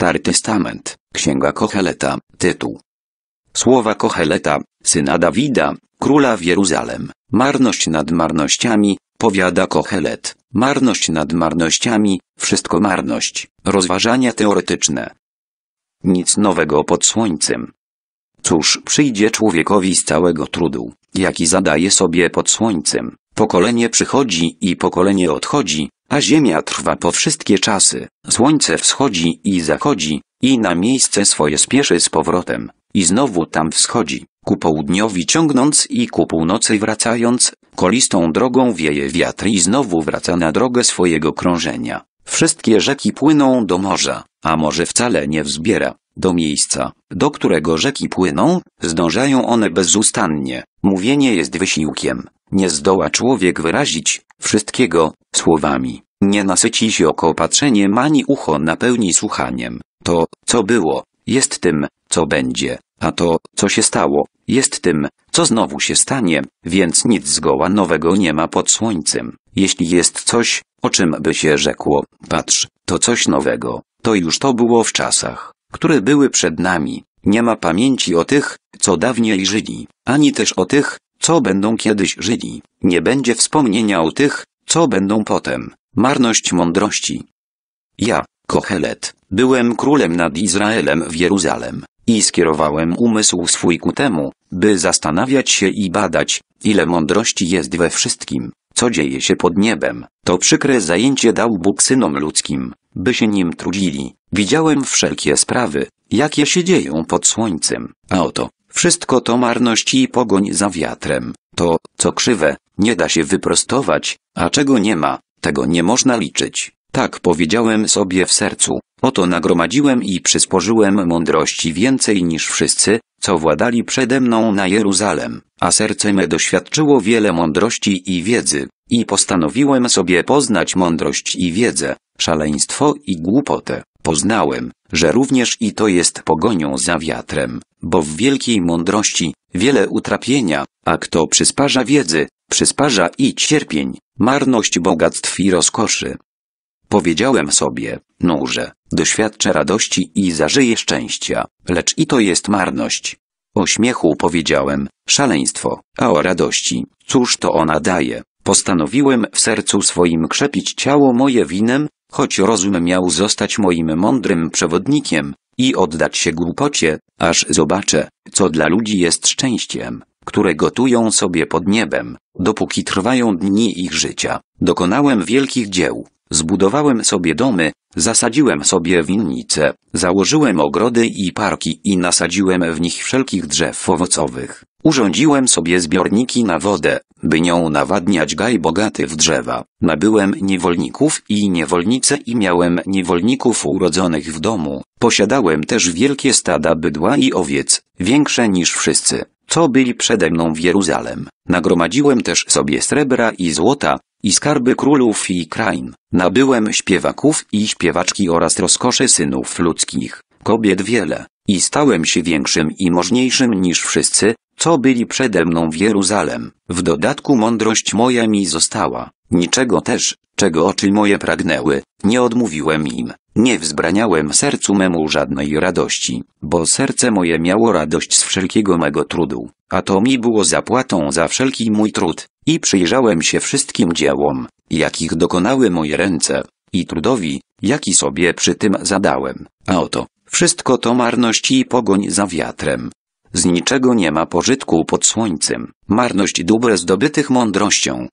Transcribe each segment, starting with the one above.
Stary Testament, Księga Kocheleta, tytuł. Słowa Kocheleta, syna Dawida, króla w Jeruzalem, marność nad marnościami, powiada Kochelet, marność nad marnościami, wszystko marność, rozważania teoretyczne. Nic nowego pod słońcem. Cóż przyjdzie człowiekowi z całego trudu, jaki zadaje sobie pod słońcem, pokolenie przychodzi i pokolenie odchodzi, a Ziemia trwa po wszystkie czasy, słońce wschodzi i zachodzi, i na miejsce swoje spieszy z powrotem, i znowu tam wschodzi, ku południowi ciągnąc i ku północy wracając, kolistą drogą wieje wiatr i znowu wraca na drogę swojego krążenia. Wszystkie rzeki płyną do morza, a morze wcale nie wzbiera. Do miejsca, do którego rzeki płyną, zdążają one bezustannie. Mówienie jest wysiłkiem, nie zdoła człowiek wyrazić wszystkiego słowami. Nie nasyci się oko patrzeniem ani ucho napełni słuchaniem. To, co było, jest tym, co będzie, a to, co się stało, jest tym, co znowu się stanie, więc nic zgoła nowego nie ma pod słońcem. Jeśli jest coś, o czym by się rzekło, patrz, to coś nowego, to już to było w czasach, które były przed nami. Nie ma pamięci o tych, co dawniej żyli, ani też o tych, co będą kiedyś żyli. Nie będzie wspomnienia o tych, co będą potem. Marność mądrości. Ja, Kochelet, byłem królem nad Izraelem w Jeruzalem i skierowałem umysł swój ku temu, by zastanawiać się i badać, ile mądrości jest we wszystkim, co dzieje się pod niebem. To przykre zajęcie dał Bóg synom ludzkim, by się nim trudzili. Widziałem wszelkie sprawy, jakie się dzieją pod słońcem, a oto, wszystko to marność i pogoń za wiatrem. To, co krzywe, nie da się wyprostować, a czego nie ma, tego nie można liczyć. Tak powiedziałem sobie w sercu. Oto nagromadziłem i przysporzyłem mądrości więcej niż wszyscy, co władali przede mną na Jeruzalem, a serce me doświadczyło wiele mądrości i wiedzy, i postanowiłem sobie poznać mądrość i wiedzę, szaleństwo i głupotę poznałem, że również i to jest pogonią za wiatrem, bo w wielkiej mądrości wiele utrapienia, a kto przysparza wiedzy, przysparza i cierpień, marność bogactw i rozkoszy. Powiedziałem sobie, noże, doświadczę radości i zażyję szczęścia, lecz i to jest marność. O śmiechu powiedziałem, szaleństwo, a o radości, cóż to ona daje? Postanowiłem w sercu swoim krzepić ciało moje winem, Choć rozum miał zostać moim mądrym przewodnikiem i oddać się głupocie, aż zobaczę, co dla ludzi jest szczęściem, które gotują sobie pod niebem, dopóki trwają dni ich życia. Dokonałem wielkich dzieł, zbudowałem sobie domy, zasadziłem sobie winnice, założyłem ogrody i parki i nasadziłem w nich wszelkich drzew owocowych. Urządziłem sobie zbiorniki na wodę, by nią nawadniać gaj bogaty w drzewa. Nabyłem niewolników i niewolnice i miałem niewolników urodzonych w domu. Posiadałem też wielkie stada bydła i owiec, większe niż wszyscy, co byli przede mną w Jeruzalem. Nagromadziłem też sobie srebra i złota, i skarby królów i krain. Nabyłem śpiewaków i śpiewaczki oraz rozkosze synów ludzkich, kobiet wiele. I stałem się większym i możniejszym niż wszyscy, co byli przede mną w Jeruzalem. W dodatku mądrość moja mi została, niczego też, czego oczy moje pragnęły, nie odmówiłem im, nie wzbraniałem sercu memu żadnej radości, bo serce moje miało radość z wszelkiego mego trudu, a to mi było zapłatą za wszelki mój trud, i przyjrzałem się wszystkim dziełom, jakich dokonały moje ręce, i trudowi, jaki sobie przy tym zadałem, a oto, wszystko to marność i pogoń za wiatrem. Z niczego nie ma pożytku pod słońcem. Marność dóbr zdobytych mądrością.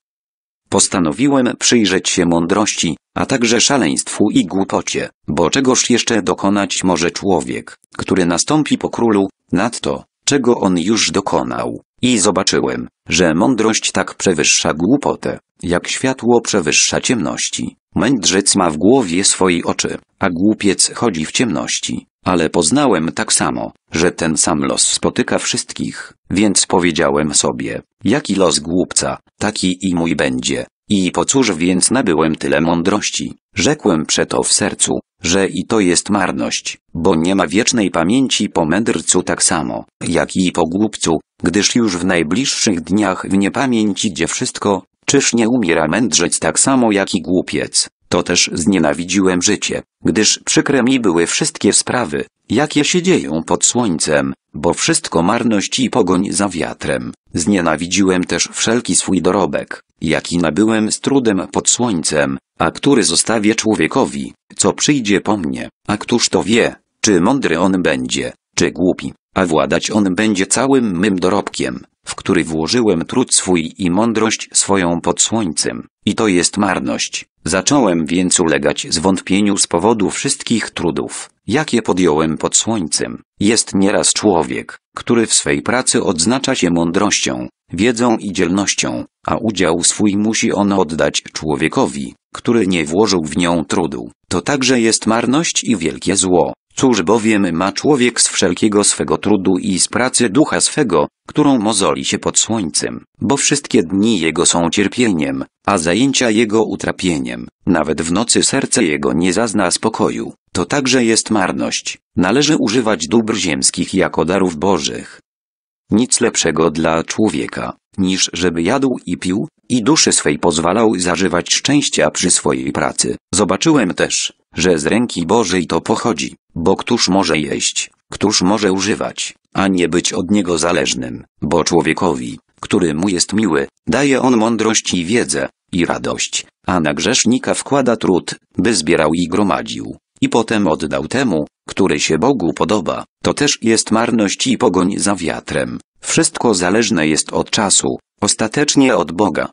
Postanowiłem przyjrzeć się mądrości, a także szaleństwu i głupocie, bo czegoż jeszcze dokonać może człowiek, który nastąpi po królu, nad to, czego on już dokonał. I zobaczyłem, że mądrość tak przewyższa głupotę, jak światło przewyższa ciemności. Mędrzec ma w głowie swoje oczy, a głupiec chodzi w ciemności ale poznałem tak samo, że ten sam los spotyka wszystkich, więc powiedziałem sobie, jaki los głupca, taki i mój będzie. I po cóż więc nabyłem tyle mądrości? Rzekłem przeto w sercu, że i to jest marność, bo nie ma wiecznej pamięci po mędrcu tak samo, jak i po głupcu, gdyż już w najbliższych dniach w niepamięci idzie wszystko, czyż nie umiera mędrzec tak samo jak i głupiec. Toteż znienawidziłem życie, gdyż przykre mi były wszystkie sprawy, jakie się dzieją pod słońcem, bo wszystko marność i pogoń za wiatrem. Znienawidziłem też wszelki swój dorobek, jaki nabyłem z trudem pod słońcem, a który zostawię człowiekowi, co przyjdzie po mnie. A któż to wie, czy mądry on będzie, czy głupi, a władać on będzie całym mym dorobkiem w który włożyłem trud swój i mądrość swoją pod słońcem, i to jest marność. Zacząłem więc ulegać zwątpieniu z powodu wszystkich trudów, jakie podjąłem pod słońcem. Jest nieraz człowiek, który w swej pracy odznacza się mądrością, wiedzą i dzielnością, a udział swój musi on oddać człowiekowi, który nie włożył w nią trudu. To także jest marność i wielkie zło, Cóż bowiem ma człowiek z wszelkiego swego trudu i z pracy ducha swego, którą mozoli się pod słońcem, bo wszystkie dni jego są cierpieniem, a zajęcia jego utrapieniem, nawet w nocy serce jego nie zazna spokoju, to także jest marność, należy używać dóbr ziemskich jako darów bożych. Nic lepszego dla człowieka, niż żeby jadł i pił, i duszy swej pozwalał zażywać szczęścia przy swojej pracy. Zobaczyłem też, że z ręki Bożej to pochodzi, bo któż może jeść, któż może używać, a nie być od niego zależnym, bo człowiekowi, który mu jest miły, daje on mądrość i wiedzę, i radość, a na grzesznika wkłada trud, by zbierał i gromadził, i potem oddał temu, który się Bogu podoba, to też jest marność i pogoń za wiatrem. Wszystko zależne jest od czasu, ostatecznie od Boga.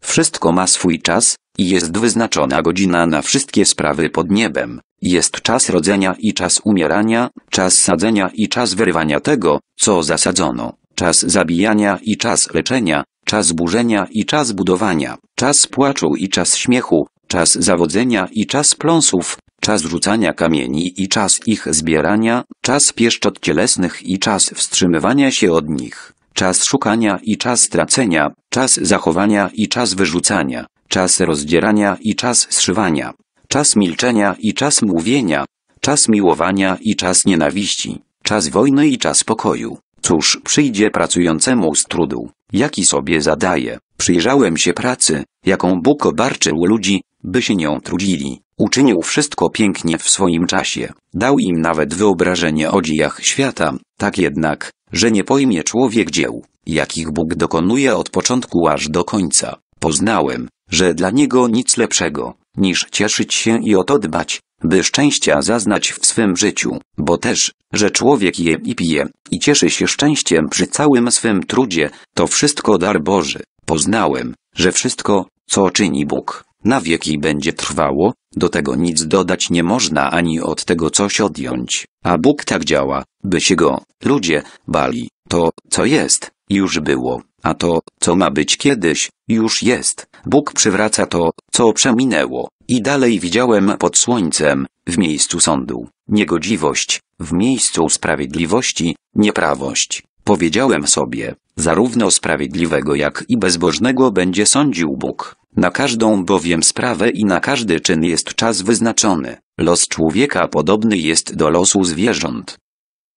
Wszystko ma swój czas, jest wyznaczona godzina na wszystkie sprawy pod niebem. Jest czas rodzenia i czas umierania, czas sadzenia i czas wyrywania tego, co zasadzono, czas zabijania i czas leczenia, czas burzenia i czas budowania, czas płaczu i czas śmiechu, czas zawodzenia i czas pląsów, czas rzucania kamieni i czas ich zbierania, czas pieszczot cielesnych i czas wstrzymywania się od nich, czas szukania i czas tracenia, czas zachowania i czas wyrzucania, czas rozdzierania i czas zszywania, czas milczenia i czas mówienia, czas miłowania i czas nienawiści, czas wojny i czas pokoju. Cóż przyjdzie pracującemu z trudu, jaki sobie zadaje. Przyjrzałem się pracy, jaką Bóg obarczył ludzi, by się nią trudzili. Uczynił wszystko pięknie w swoim czasie. Dał im nawet wyobrażenie o dziejach świata, tak jednak, że nie pojmie człowiek dzieł, jakich Bóg dokonuje od początku aż do końca. Poznałem, że dla niego nic lepszego, niż cieszyć się i o to dbać, by szczęścia zaznać w swym życiu, bo też, że człowiek je i pije i cieszy się szczęściem przy całym swym trudzie, to wszystko dar Boży. Poznałem, że wszystko, co czyni Bóg, na wieki będzie trwało, do tego nic dodać nie można ani od tego coś odjąć, a Bóg tak działa, by się go, ludzie, bali, to, co jest, już było. A to, co ma być kiedyś, już jest. Bóg przywraca to, co przeminęło. I dalej widziałem pod słońcem, w miejscu sądu, niegodziwość, w miejscu sprawiedliwości, nieprawość. Powiedziałem sobie, zarówno sprawiedliwego jak i bezbożnego będzie sądził Bóg. Na każdą bowiem sprawę i na każdy czyn jest czas wyznaczony. Los człowieka podobny jest do losu zwierząt.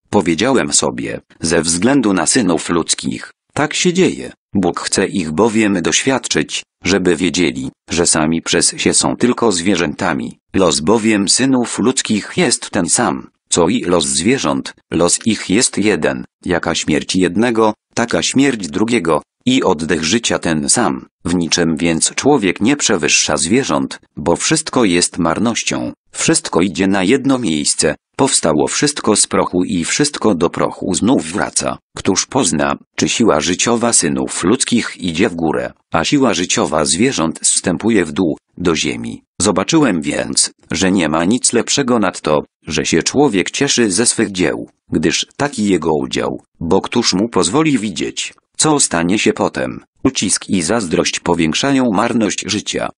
Powiedziałem sobie, ze względu na synów ludzkich, tak się dzieje. Bóg chce ich bowiem doświadczyć, żeby wiedzieli, że sami przez się są tylko zwierzętami. Los bowiem synów ludzkich jest ten sam, co i los zwierząt, los ich jest jeden. Jaka śmierć jednego, taka śmierć drugiego, i oddech życia ten sam. W niczym więc człowiek nie przewyższa zwierząt, bo wszystko jest marnością, wszystko idzie na jedno miejsce, powstało wszystko z prochu i wszystko do prochu znów wraca. Któż pozna, czy siła życiowa synów ludzkich idzie w górę, a siła życiowa zwierząt zstępuje w dół, do ziemi. Zobaczyłem więc, że nie ma nic lepszego nad to, że się człowiek cieszy ze swych dzieł, gdyż taki jego udział, bo któż mu pozwoli widzieć, co stanie się potem. Ucisk i zazdrość powiększają marność życia.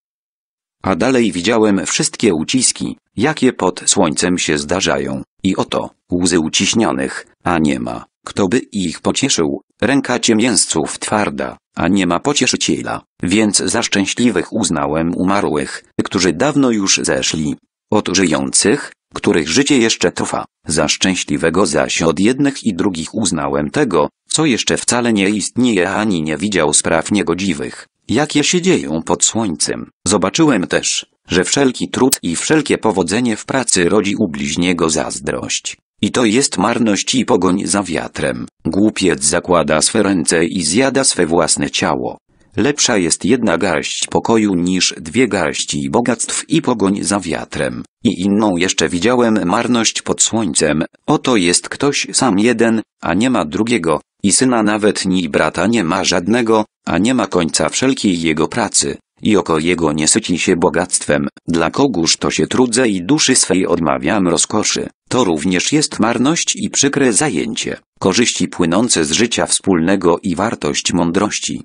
A dalej widziałem wszystkie uciski, jakie pod słońcem się zdarzają, i oto, łzy uciśnionych, a nie ma. Kto by ich pocieszył? Ręka ciemięzców twarda, a nie ma pocieszyciela, więc za szczęśliwych uznałem umarłych, którzy dawno już zeszli. Od żyjących, których życie jeszcze trwa, za szczęśliwego zaś od jednych i drugich uznałem tego, co jeszcze wcale nie istnieje ani nie widział spraw niegodziwych, jakie się dzieją pod słońcem. Zobaczyłem też, że wszelki trud i wszelkie powodzenie w pracy rodzi u bliźniego zazdrość. I to jest marność i pogoń za wiatrem. Głupiec zakłada swe ręce i zjada swe własne ciało. Lepsza jest jedna garść pokoju niż dwie garści bogactw i pogoń za wiatrem. I inną jeszcze widziałem marność pod słońcem. Oto jest ktoś sam jeden, a nie ma drugiego, i syna nawet ni brata nie ma żadnego, a nie ma końca wszelkiej jego pracy i oko jego nie syci się bogactwem, dla kogóż to się trudzę i duszy swej odmawiam rozkoszy, to również jest marność i przykre zajęcie, korzyści płynące z życia wspólnego i wartość mądrości.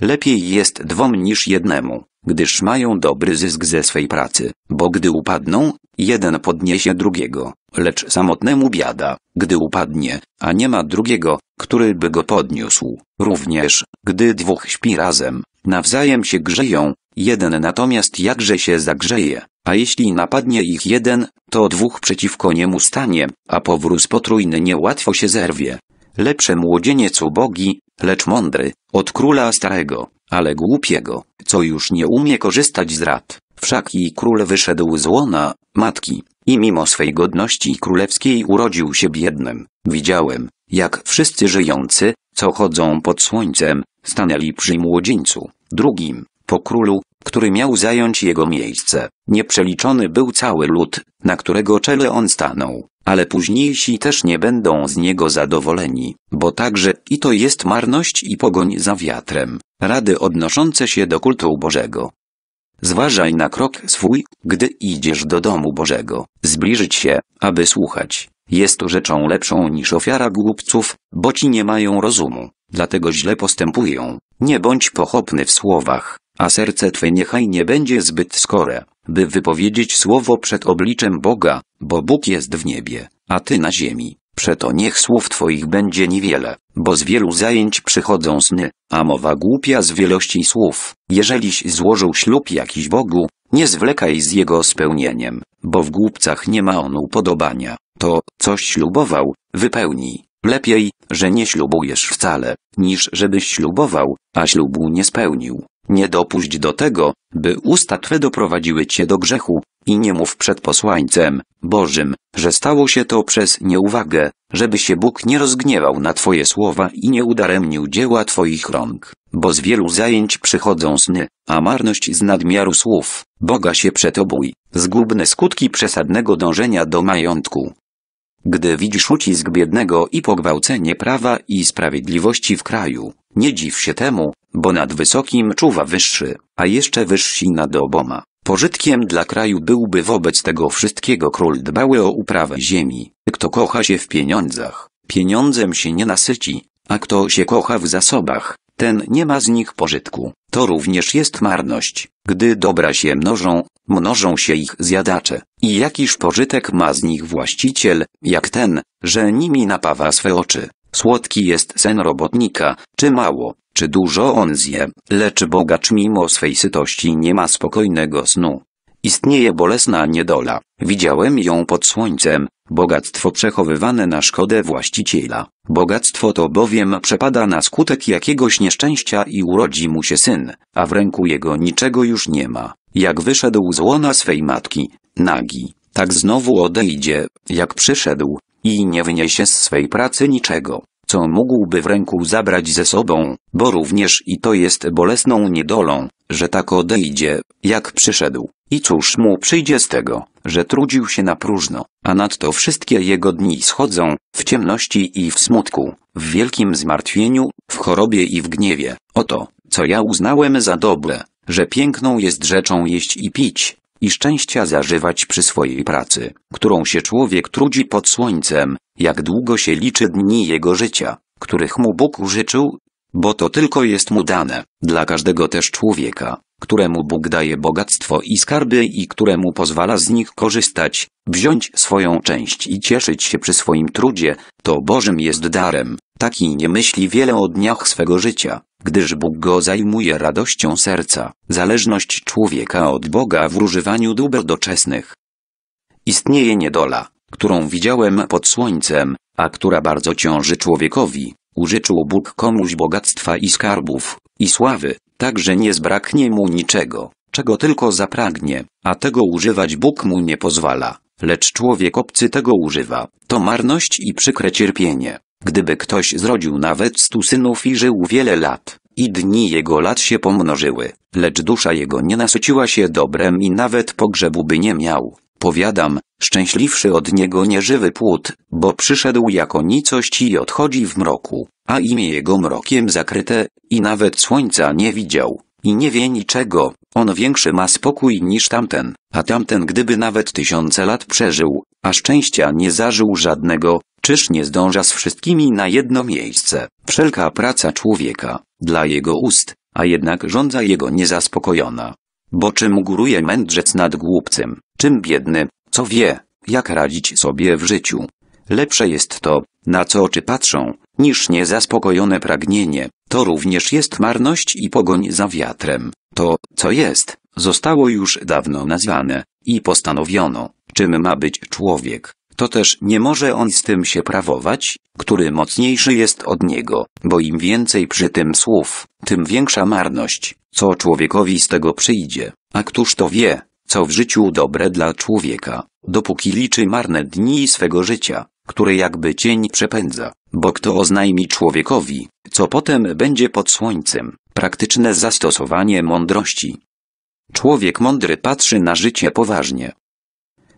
Lepiej jest dwom niż jednemu, gdyż mają dobry zysk ze swej pracy, bo gdy upadną, jeden podniesie drugiego, lecz samotnemu biada, gdy upadnie, a nie ma drugiego, który by go podniósł. Również, gdy dwóch śpi razem, Nawzajem się grzeją, jeden natomiast jakże się zagrzeje, a jeśli napadnie ich jeden, to dwóch przeciwko niemu stanie, a powróz potrójny niełatwo się zerwie. Lepsze młodzieniec ubogi, lecz mądry, od króla starego, ale głupiego, co już nie umie korzystać z rad. Wszak i król wyszedł z łona, matki, i mimo swej godności królewskiej urodził się biednym. Widziałem, jak wszyscy żyjący, co chodzą pod słońcem, stanęli przy młodzieńcu, drugim, po królu, który miał zająć jego miejsce. Nieprzeliczony był cały lud, na którego czele on stanął, ale późniejsi też nie będą z niego zadowoleni, bo także i to jest marność i pogoń za wiatrem, rady odnoszące się do kultu Bożego. Zważaj na krok swój, gdy idziesz do domu Bożego. Zbliżyć się, aby słuchać, jest rzeczą lepszą niż ofiara głupców, bo ci nie mają rozumu. Dlatego źle postępują. Nie bądź pochopny w słowach, a serce Twe niechaj nie będzie zbyt skore, by wypowiedzieć słowo przed obliczem Boga, bo Bóg jest w niebie, a Ty na ziemi. Przeto niech słów Twoich będzie niewiele, bo z wielu zajęć przychodzą sny, a mowa głupia z wielości słów. Jeżeliś złożył ślub jakiś Bogu, nie zwlekaj z jego spełnieniem, bo w głupcach nie ma on upodobania. To, coś ślubował, wypełni. Lepiej, że nie ślubujesz wcale, niż żebyś ślubował, a ślubu nie spełnił. Nie dopuść do tego, by usta twe doprowadziły cię do grzechu i nie mów przed posłańcem Bożym, że stało się to przez nieuwagę, żeby się Bóg nie rozgniewał na twoje słowa i nie udaremnił dzieła twoich rąk. Bo z wielu zajęć przychodzą sny, a marność z nadmiaru słów. Boga się przetobój, Zgubne skutki przesadnego dążenia do majątku. Gdy widzisz ucisk biednego i pogwałcenie prawa i sprawiedliwości w kraju, nie dziw się temu, bo nad wysokim czuwa wyższy, a jeszcze wyżsi nad oboma. Pożytkiem dla kraju byłby wobec tego wszystkiego król dbały o uprawę ziemi. Kto kocha się w pieniądzach, pieniądzem się nie nasyci, a kto się kocha w zasobach, ten nie ma z nich pożytku. To również jest marność. Gdy dobra się mnożą, mnożą się ich zjadacze. I jakiż pożytek ma z nich właściciel, jak ten, że nimi napawa swe oczy? Słodki jest sen robotnika, czy mało, czy dużo on zje, lecz bogacz mimo swej sytości nie ma spokojnego snu istnieje bolesna niedola. Widziałem ją pod słońcem, bogactwo przechowywane na szkodę właściciela. Bogactwo to bowiem przepada na skutek jakiegoś nieszczęścia i urodzi mu się syn, a w ręku jego niczego już nie ma. Jak wyszedł z łona swej matki, nagi, tak znowu odejdzie, jak przyszedł, i nie wyniesie z swej pracy niczego co mógłby w ręku zabrać ze sobą, bo również i to jest bolesną niedolą, że tak odejdzie, jak przyszedł. I cóż mu przyjdzie z tego, że trudził się na próżno, a nadto wszystkie jego dni schodzą, w ciemności i w smutku, w wielkim zmartwieniu, w chorobie i w gniewie. Oto, co ja uznałem za dobre, że piękną jest rzeczą jeść i pić, i szczęścia zażywać przy swojej pracy, którą się człowiek trudzi pod słońcem, jak długo się liczy dni jego życia, których mu Bóg użyczył, bo to tylko jest mu dane, dla każdego też człowieka, któremu Bóg daje bogactwo i skarby i któremu pozwala z nich korzystać, wziąć swoją część i cieszyć się przy swoim trudzie, to Bożym jest darem. Taki nie myśli wiele o dniach swego życia, gdyż Bóg go zajmuje radością serca, zależność człowieka od Boga w używaniu dóbr doczesnych. Istnieje niedola, którą widziałem pod słońcem, a która bardzo ciąży człowiekowi, użyczył Bóg komuś bogactwa i skarbów, i sławy, tak że nie zbraknie mu niczego, czego tylko zapragnie, a tego używać Bóg mu nie pozwala, lecz człowiek obcy tego używa, to marność i przykre cierpienie. Gdyby ktoś zrodził nawet stu synów i żył wiele lat, i dni jego lat się pomnożyły, lecz dusza jego nie nasyciła się dobrem i nawet pogrzebu by nie miał, powiadam, szczęśliwszy od niego nieżywy płód, bo przyszedł jako nicość i odchodzi w mroku, a imię jego mrokiem zakryte, i nawet słońca nie widział, i nie wie niczego, on większy ma spokój niż tamten, a tamten gdyby nawet tysiące lat przeżył, a szczęścia nie zażył żadnego, czyż nie zdąża z wszystkimi na jedno miejsce, wszelka praca człowieka, dla jego ust, a jednak żądza jego niezaspokojona. Bo czym góruje mędrzec nad głupcem, czym biedny, co wie, jak radzić sobie w życiu. Lepsze jest to, na co oczy patrzą, niż niezaspokojone pragnienie. To również jest marność i pogoń za wiatrem. To, co jest, zostało już dawno nazwane i postanowiono, czym ma być człowiek to też nie może on z tym się prawować, który mocniejszy jest od niego, bo im więcej przy tym słów, tym większa marność, co człowiekowi z tego przyjdzie. A któż to wie, co w życiu dobre dla człowieka, dopóki liczy marne dni swego życia, które jakby cień przepędza, bo kto oznajmi człowiekowi, co potem będzie pod słońcem, praktyczne zastosowanie mądrości. Człowiek mądry patrzy na życie poważnie,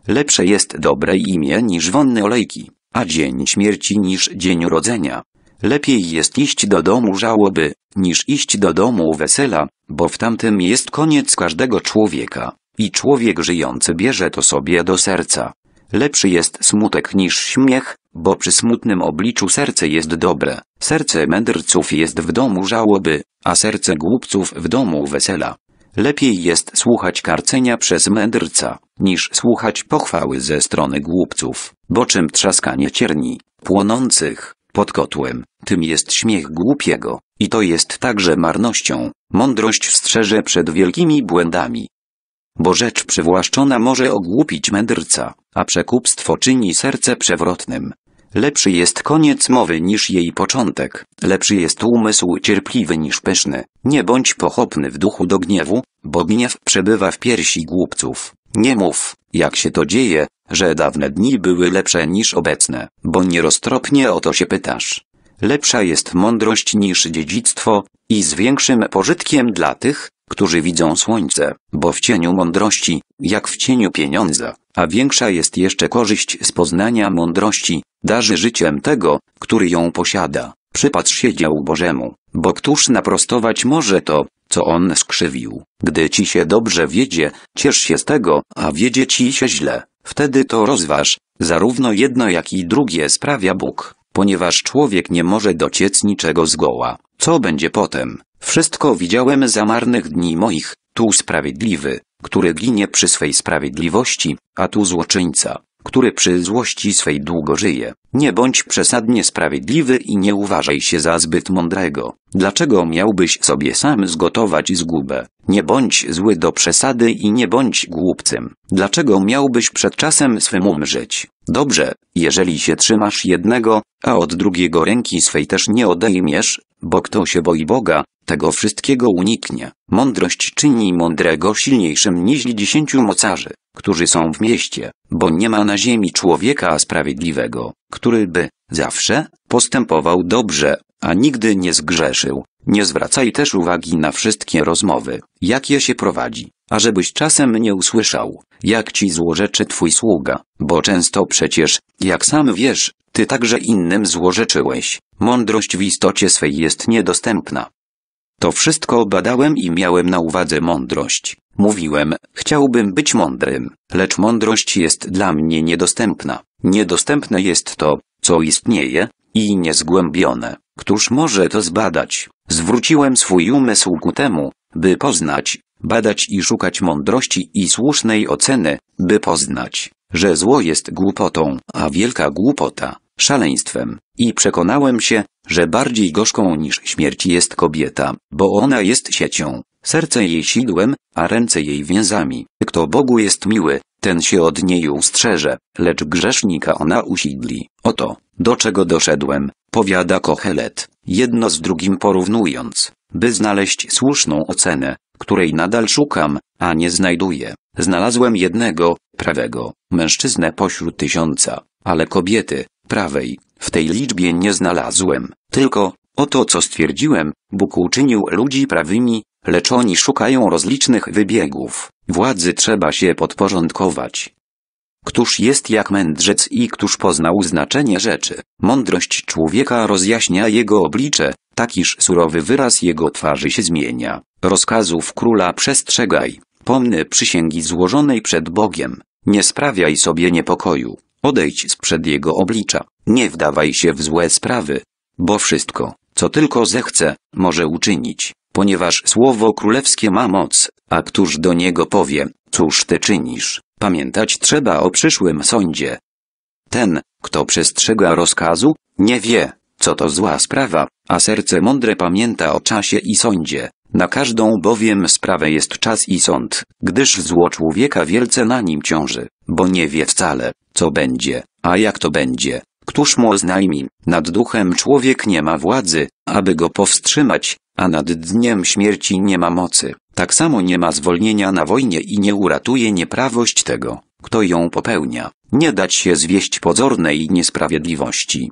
Lepsze jest dobre imię niż wonne olejki, a dzień śmierci niż dzień urodzenia. Lepiej jest iść do domu żałoby, niż iść do domu wesela, bo w tamtym jest koniec każdego człowieka, i człowiek żyjący bierze to sobie do serca. Lepszy jest smutek niż śmiech, bo przy smutnym obliczu serce jest dobre. Serce mędrców jest w domu żałoby, a serce głupców w domu wesela. Lepiej jest słuchać karcenia przez mędrca, niż słuchać pochwały ze strony głupców, bo czym trzaskanie cierni, płonących, pod kotłem, tym jest śmiech głupiego, i to jest także marnością, mądrość strzeże przed wielkimi błędami. Bo rzecz przywłaszczona może ogłupić mędrca, a przekupstwo czyni serce przewrotnym. Lepszy jest koniec mowy niż jej początek, lepszy jest umysł cierpliwy niż pyszny. Nie bądź pochopny w duchu do gniewu, bo gniew przebywa w piersi głupców. Nie mów, jak się to dzieje, że dawne dni były lepsze niż obecne, bo nieroztropnie o to się pytasz. Lepsza jest mądrość niż dziedzictwo i z większym pożytkiem dla tych, którzy widzą słońce, bo w cieniu mądrości, jak w cieniu pieniądza, a większa jest jeszcze korzyść z poznania mądrości, darzy życiem tego, który ją posiada przypatrz się dział Bożemu, bo któż naprostować może to, co on skrzywił. Gdy ci się dobrze wiedzie, ciesz się z tego, a wiedzie ci się źle, wtedy to rozważ, zarówno jedno jak i drugie sprawia Bóg, ponieważ człowiek nie może dociec niczego zgoła. Co będzie potem? Wszystko widziałem za marnych dni moich, tu sprawiedliwy, który ginie przy swej sprawiedliwości, a tu złoczyńca, który przy złości swej długo żyje. Nie bądź przesadnie sprawiedliwy i nie uważaj się za zbyt mądrego. Dlaczego miałbyś sobie sam zgotować zgubę? Nie bądź zły do przesady i nie bądź głupcem. Dlaczego miałbyś przed czasem swym umrzeć? Dobrze, jeżeli się trzymasz jednego, a od drugiego ręki swej też nie odejmiesz, bo kto się boi Boga, tego wszystkiego uniknie. Mądrość czyni mądrego silniejszym niż dziesięciu mocarzy, którzy są w mieście, bo nie ma na ziemi człowieka sprawiedliwego, który by, zawsze, postępował dobrze, a nigdy nie zgrzeszył. Nie zwracaj też uwagi na wszystkie rozmowy, jakie się prowadzi, ażebyś czasem nie usłyszał, jak ci złorzeczy twój sługa, bo często przecież, jak sam wiesz, ty także innym złorzeczyłeś. Mądrość w istocie swej jest niedostępna, to wszystko badałem i miałem na uwadze mądrość. Mówiłem, chciałbym być mądrym, lecz mądrość jest dla mnie niedostępna. Niedostępne jest to, co istnieje i niezgłębione. Któż może to zbadać? Zwróciłem swój umysł ku temu, by poznać, badać i szukać mądrości i słusznej oceny, by poznać, że zło jest głupotą, a wielka głupota szaleństwem. I przekonałem się, że bardziej gorzką niż śmierć jest kobieta, bo ona jest siecią, serce jej sidłem, a ręce jej więzami. Kto Bogu jest miły, ten się od niej ustrzeże, lecz grzesznika ona usidli. Oto, do czego doszedłem, powiada Kohelet, jedno z drugim porównując, by znaleźć słuszną ocenę, której nadal szukam, a nie znajduję. Znalazłem jednego, prawego, mężczyznę pośród tysiąca, ale kobiety, prawej. W tej liczbie nie znalazłem, tylko, oto co stwierdziłem, Bóg uczynił ludzi prawymi, lecz oni szukają rozlicznych wybiegów. Władzy trzeba się podporządkować. Któż jest jak mędrzec i któż poznał znaczenie rzeczy? Mądrość człowieka rozjaśnia jego oblicze, takiż surowy wyraz jego twarzy się zmienia. Rozkazów króla przestrzegaj, pomny przysięgi złożonej przed Bogiem, nie sprawiaj sobie niepokoju. Odejdź sprzed jego oblicza, nie wdawaj się w złe sprawy, bo wszystko, co tylko zechce, może uczynić, ponieważ słowo królewskie ma moc, a któż do niego powie, cóż ty czynisz, pamiętać trzeba o przyszłym sądzie. Ten, kto przestrzega rozkazu, nie wie, co to zła sprawa, a serce mądre pamięta o czasie i sądzie. Na każdą bowiem sprawę jest czas i sąd, gdyż zło człowieka wielce na nim ciąży, bo nie wie wcale, co będzie, a jak to będzie, któż mu oznajmi, nad duchem człowiek nie ma władzy, aby go powstrzymać, a nad dniem śmierci nie ma mocy. Tak samo nie ma zwolnienia na wojnie i nie uratuje nieprawość tego, kto ją popełnia. Nie dać się zwieść pozornej niesprawiedliwości.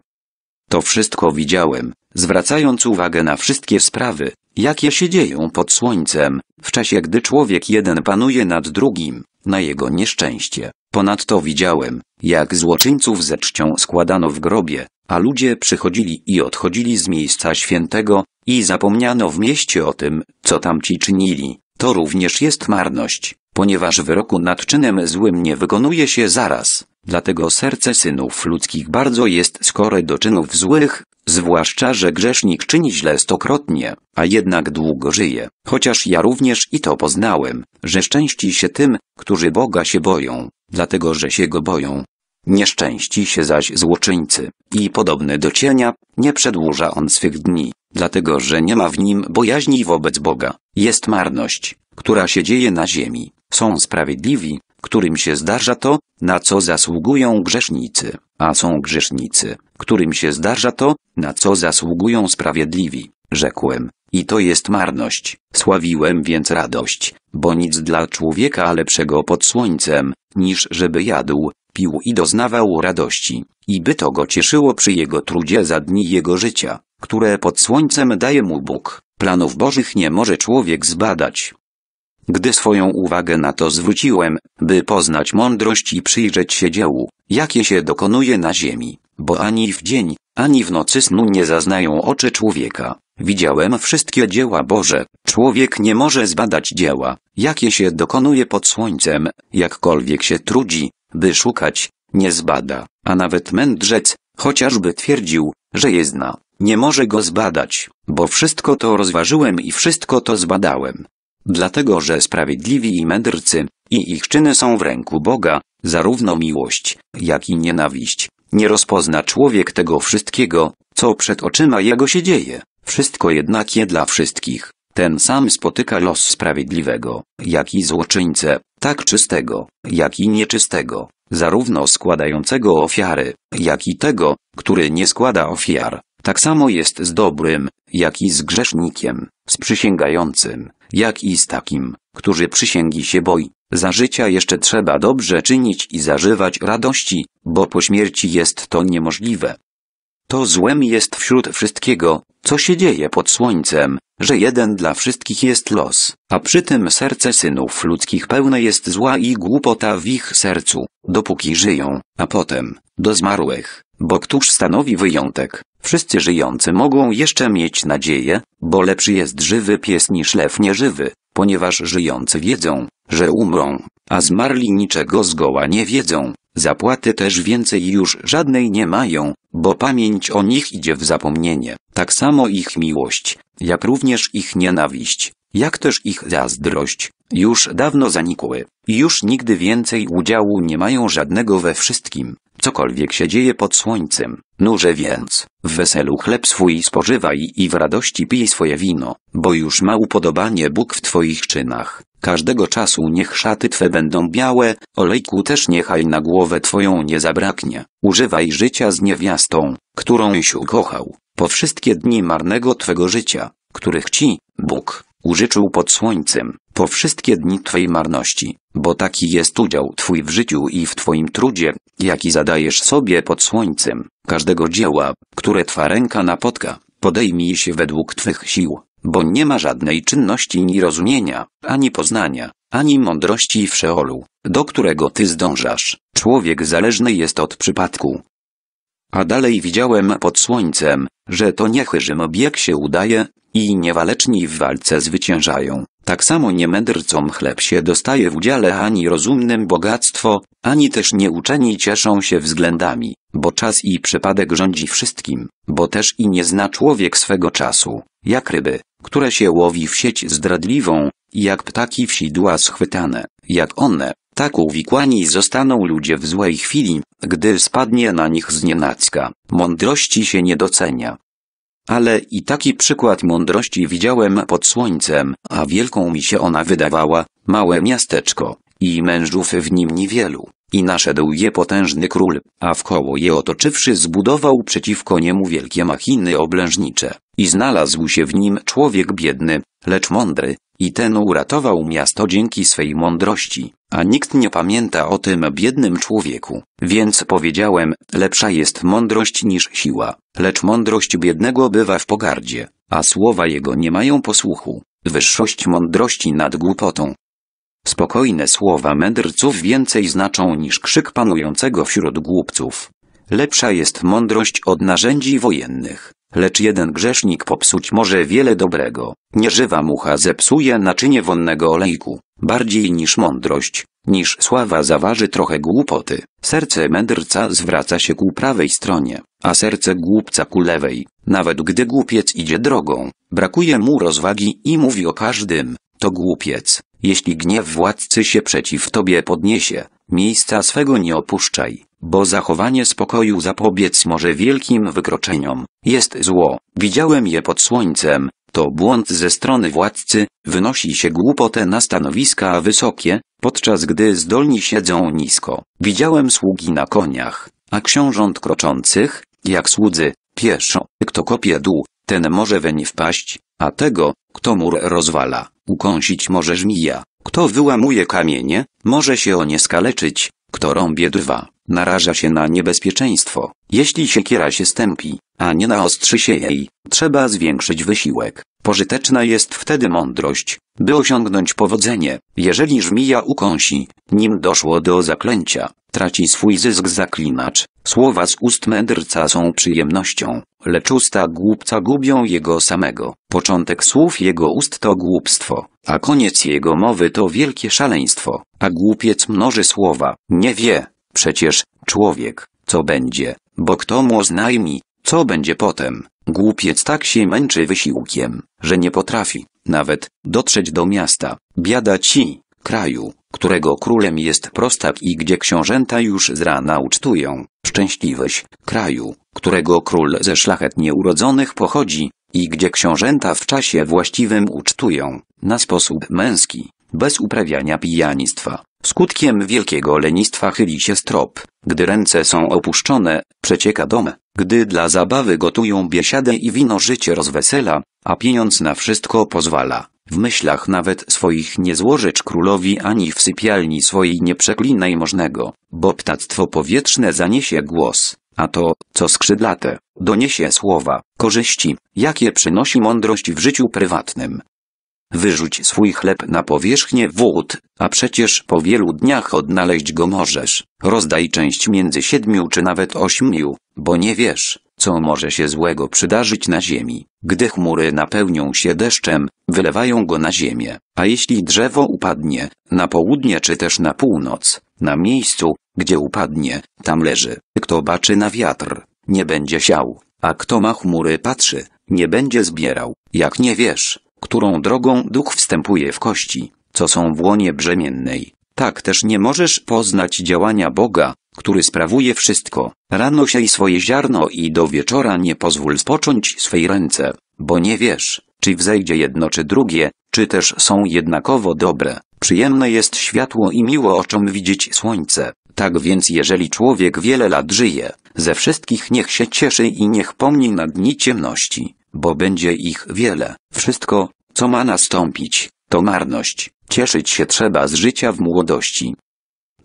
To wszystko widziałem, zwracając uwagę na wszystkie sprawy, jakie się dzieją pod słońcem, w czasie gdy człowiek jeden panuje nad drugim, na jego nieszczęście. Ponadto widziałem, jak złoczyńców ze czcią składano w grobie, a ludzie przychodzili i odchodzili z miejsca świętego, i zapomniano w mieście o tym, co tamci czynili. To również jest marność, ponieważ wyroku nad czynem złym nie wykonuje się zaraz. Dlatego serce synów ludzkich bardzo jest skore do czynów złych, Zwłaszcza, że grzesznik czyni źle stokrotnie, a jednak długo żyje. Chociaż ja również i to poznałem, że szczęści się tym, którzy Boga się boją, dlatego że się Go boją. Nieszczęści się zaś złoczyńcy i podobny do cienia nie przedłuża on swych dni, dlatego że nie ma w nim bojaźni wobec Boga. Jest marność, która się dzieje na ziemi. Są sprawiedliwi, którym się zdarza to, na co zasługują grzesznicy, a są grzesznicy, którym się zdarza to, na co zasługują sprawiedliwi, rzekłem. I to jest marność. Sławiłem więc radość, bo nic dla człowieka lepszego pod słońcem, niż żeby jadł, pił i doznawał radości, i by to go cieszyło przy jego trudzie za dni jego życia, które pod słońcem daje mu Bóg. Planów Bożych nie może człowiek zbadać, gdy swoją uwagę na to zwróciłem, by poznać mądrość i przyjrzeć się dziełu, jakie się dokonuje na ziemi, bo ani w dzień, ani w nocy snu nie zaznają oczy człowieka. Widziałem wszystkie dzieła Boże, człowiek nie może zbadać dzieła, jakie się dokonuje pod słońcem, jakkolwiek się trudzi, by szukać, nie zbada, a nawet mędrzec, chociażby twierdził, że je zna, nie może go zbadać, bo wszystko to rozważyłem i wszystko to zbadałem dlatego że sprawiedliwi i mędrcy i ich czyny są w ręku Boga, zarówno miłość, jak i nienawiść. Nie rozpozna człowiek tego wszystkiego, co przed oczyma jego się dzieje. Wszystko jednakie dla wszystkich. Ten sam spotyka los sprawiedliwego, jak i złoczyńcę, tak czystego, jak i nieczystego, zarówno składającego ofiary, jak i tego, który nie składa ofiar. Tak samo jest z dobrym, jak i z grzesznikiem, z przysięgającym, jak i z takim, który przysięgi się boi. Za życia jeszcze trzeba dobrze czynić i zażywać radości, bo po śmierci jest to niemożliwe. To złem jest wśród wszystkiego, co się dzieje pod słońcem, że jeden dla wszystkich jest los, a przy tym serce synów ludzkich pełne jest zła i głupota w ich sercu, dopóki żyją, a potem, do zmarłych, bo któż stanowi wyjątek, Wszyscy żyjący mogą jeszcze mieć nadzieję, bo lepszy jest żywy pies niż lew nieżywy, ponieważ żyjący wiedzą, że umrą, a zmarli niczego zgoła nie wiedzą, zapłaty też więcej już żadnej nie mają, bo pamięć o nich idzie w zapomnienie, tak samo ich miłość, jak również ich nienawiść, jak też ich zazdrość, już dawno zanikły i już nigdy więcej udziału nie mają żadnego we wszystkim, cokolwiek się dzieje pod słońcem. Nurze więc, w weselu chleb swój spożywaj i w radości pij swoje wino, bo już ma upodobanie Bóg w twoich czynach. Każdego czasu niech szaty twe będą białe, olejku też niechaj na głowę twoją nie zabraknie. Używaj życia z niewiastą, którąś ukochał, po wszystkie dni marnego twego życia, których ci, Bóg, użyczył pod słońcem, po wszystkie dni twojej marności, bo taki jest udział Twój w życiu i w Twoim trudzie, jaki zadajesz sobie pod słońcem, każdego dzieła, które Twa ręka napotka, podejmij się według Twych sił, bo nie ma żadnej czynności ni rozumienia, ani poznania, ani mądrości w Szeolu, do którego Ty zdążasz. Człowiek zależny jest od przypadku. A dalej widziałem pod słońcem, że to niechyrym obieg się udaje, i niewaleczni w walce zwyciężają. Tak samo nie mędrcom chleb się dostaje w udziale ani rozumnym bogactwo, ani też nieuczeni cieszą się względami, bo czas i przypadek rządzi wszystkim, bo też i nie zna człowiek swego czasu, jak ryby, które się łowi w sieć zdradliwą, jak ptaki w sidła schwytane, jak one, tak uwikłani zostaną ludzie w złej chwili, gdy spadnie na nich znienacka. Mądrości się nie docenia, ale i taki przykład mądrości widziałem pod słońcem, a wielką mi się ona wydawała, małe miasteczko, i mężów w nim niewielu, i naszedł je potężny król, a wkoło je otoczywszy zbudował przeciwko niemu wielkie machiny oblężnicze, i znalazł się w nim człowiek biedny, lecz mądry, i ten uratował miasto dzięki swej mądrości, a nikt nie pamięta o tym biednym człowieku. Więc powiedziałem, lepsza jest mądrość niż siła, lecz mądrość biednego bywa w pogardzie, a słowa jego nie mają posłuchu. Wyższość mądrości nad głupotą. Spokojne słowa mędrców więcej znaczą niż krzyk panującego wśród głupców. Lepsza jest mądrość od narzędzi wojennych lecz jeden grzesznik popsuć może wiele dobrego. Nieżywa mucha zepsuje naczynie wonnego olejku, bardziej niż mądrość, niż sława zaważy trochę głupoty. Serce mędrca zwraca się ku prawej stronie, a serce głupca ku lewej. Nawet gdy głupiec idzie drogą, brakuje mu rozwagi i mówi o każdym, to głupiec, jeśli gniew władcy się przeciw tobie podniesie, miejsca swego nie opuszczaj, bo zachowanie spokoju zapobiec może wielkim wykroczeniom. Jest zło, widziałem je pod słońcem, to błąd ze strony władcy, wynosi się głupotę na stanowiska wysokie, podczas gdy zdolni siedzą nisko. Widziałem sługi na koniach, a książąt kroczących, jak słudzy, pieszo. Kto kopie dół, ten może weń wpaść, a tego, kto mur rozwala, Ukąsić może żmija, kto wyłamuje kamienie, może się o nie skaleczyć, kto rąbie drwa, naraża się na niebezpieczeństwo. Jeśli siekiera się stępi, a nie naostrzy się jej, trzeba zwiększyć wysiłek. Pożyteczna jest wtedy mądrość, by osiągnąć powodzenie, jeżeli żmija ukąsi, nim doszło do zaklęcia, traci swój zysk zaklinacz, słowa z ust mędrca są przyjemnością, lecz usta głupca gubią jego samego. Początek słów jego ust to głupstwo, a koniec jego mowy to wielkie szaleństwo, a głupiec mnoży słowa, nie wie, przecież, człowiek, co będzie, bo kto mu oznajmi, co będzie potem? Głupiec tak się męczy wysiłkiem, że nie potrafi nawet dotrzeć do miasta. Biada ci, kraju, którego królem jest prostak i gdzie książęta już z rana ucztują. Szczęśliwyś, kraju, którego król ze szlachetnie urodzonych pochodzi i gdzie książęta w czasie właściwym ucztują, na sposób męski, bez uprawiania pijaństwa. Skutkiem wielkiego lenistwa chyli się strop, gdy ręce są opuszczone, przecieka dom, gdy dla zabawy gotują biesiadę i wino życie rozwesela, a pieniądz na wszystko pozwala. W myślach nawet swoich nie złożycz królowi ani w sypialni swojej nie przeklinaj możnego, bo ptactwo powietrzne zaniesie głos, a to, co skrzydlate, doniesie słowa, korzyści, jakie przynosi mądrość w życiu prywatnym. Wyrzuć swój chleb na powierzchnię wód, a przecież po wielu dniach odnaleźć go możesz. Rozdaj część między siedmiu czy nawet ośmiu, bo nie wiesz, co może się złego przydarzyć na ziemi. Gdy chmury napełnią się deszczem, wylewają go na ziemię, a jeśli drzewo upadnie, na południe czy też na północ, na miejscu, gdzie upadnie, tam leży. Kto baczy na wiatr, nie będzie siał, a kto ma chmury patrzy, nie będzie zbierał. Jak nie wiesz, którą drogą duch wstępuje w kości, co są w łonie brzemiennej. Tak też nie możesz poznać działania Boga, który sprawuje wszystko. Rano siej swoje ziarno i do wieczora nie pozwól spocząć swej ręce, bo nie wiesz, czy wzejdzie jedno czy drugie, czy też są jednakowo dobre. Przyjemne jest światło i miło oczom widzieć słońce. Tak więc jeżeli człowiek wiele lat żyje, ze wszystkich niech się cieszy i niech pomni na dni ciemności, bo będzie ich wiele. Wszystko, co ma nastąpić, to marność. Cieszyć się trzeba z życia w młodości.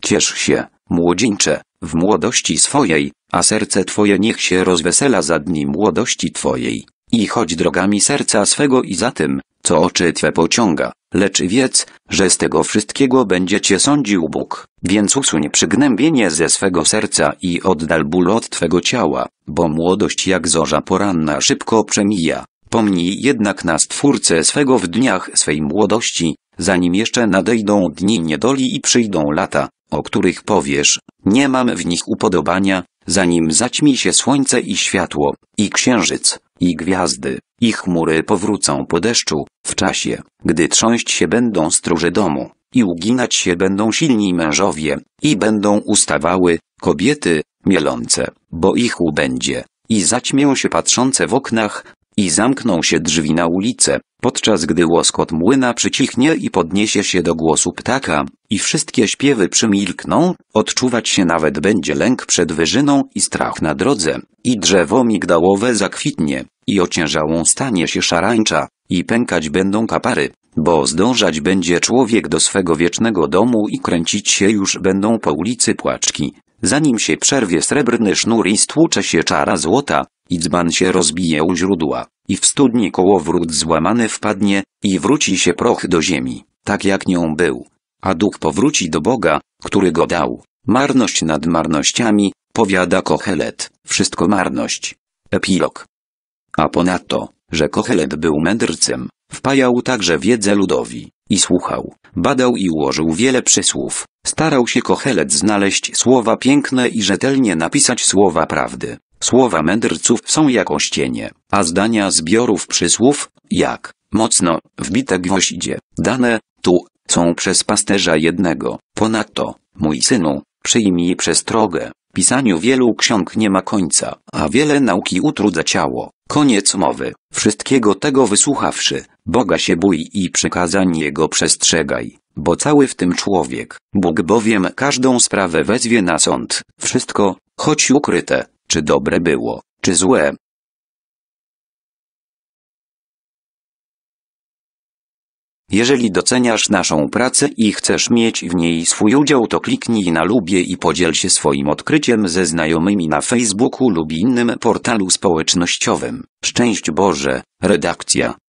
Ciesz się, młodzieńcze, w młodości swojej, a serce twoje niech się rozwesela za dni młodości twojej. I chodź drogami serca swego i za tym, co oczy twe pociąga, lecz wiedz, że z tego wszystkiego będzie cię sądził Bóg, więc usuń przygnębienie ze swego serca i oddal ból od twego ciała, bo młodość jak zorza poranna szybko przemija. Pomnij jednak na Stwórcę swego w dniach swej młodości, zanim jeszcze nadejdą dni niedoli i przyjdą lata, o których powiesz, nie mam w nich upodobania, zanim zaćmi się słońce i światło, i księżyc, i gwiazdy, i chmury powrócą po deszczu, w czasie, gdy trząść się będą stróże domu, i uginać się będą silni mężowie, i będą ustawały kobiety mielące, bo ich ubędzie, i zaćmią się patrzące w oknach, i zamkną się drzwi na ulicę, podczas gdy łoskot młyna przycichnie i podniesie się do głosu ptaka, i wszystkie śpiewy przymilkną, odczuwać się nawet będzie lęk przed wyżyną i strach na drodze, i drzewo migdałowe zakwitnie, i ociężałą stanie się szarańcza, i pękać będą kapary, bo zdążać będzie człowiek do swego wiecznego domu i kręcić się już będą po ulicy płaczki, zanim się przerwie srebrny sznur i stłucze się czara złota, i dzban się rozbije u źródła, i w studni kołowrót złamany wpadnie, i wróci się proch do ziemi, tak jak nią był, a duch powróci do Boga, który go dał. Marność nad marnościami, powiada Kochelet, wszystko marność. Epilog. A ponadto, że Kochelet był mędrcem, Wpajał także wiedzę ludowi i słuchał, badał i ułożył wiele przysłów. Starał się kochelec znaleźć słowa piękne i rzetelnie napisać słowa prawdy. Słowa mędrców są jako ścienie, a zdania zbiorów przysłów, jak mocno wbite gwoździe, dane tu, są przez pasterza jednego. Ponadto, mój synu, przyjmij przestrogę. Pisaniu wielu ksiąg nie ma końca, a wiele nauki utrudza ciało. Koniec mowy. Wszystkiego tego wysłuchawszy, Boga się bój i przykazań Jego przestrzegaj, bo cały w tym człowiek, Bóg bowiem każdą sprawę wezwie na sąd, wszystko, choć ukryte, czy dobre było, czy złe. Jeżeli doceniasz naszą pracę i chcesz mieć w niej swój udział, to kliknij na lubię i podziel się swoim odkryciem ze znajomymi na Facebooku lub innym portalu społecznościowym. Szczęść Boże, redakcja.